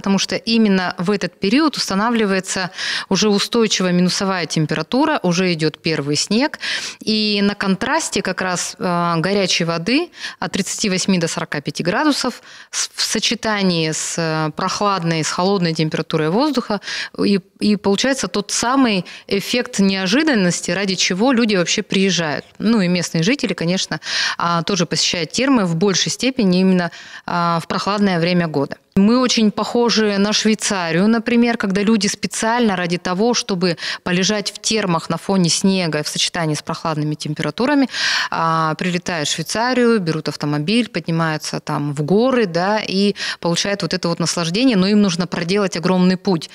потому что именно в этот период устанавливается уже устойчивая минусовая температура, уже идет первый снег, и на контрасте как раз э, горячей воды от 38 до 45 градусов в сочетании с э, прохладной, с холодной температурой воздуха, и, и получается тот самый эффект неожиданности, ради чего люди вообще приезжают. Ну и местные жители, конечно, а, тоже посещают термы в большей степени именно а, в прохладное время года. Мы очень похожи на Швейцарию, например, когда люди специально ради того, чтобы полежать в термах на фоне снега в сочетании с прохладными температурами, а, прилетают в Швейцарию, берут автомобиль, поднимаются там в горы, да, и получают вот это вот наслаждение, но им нужно проделать огромный путь.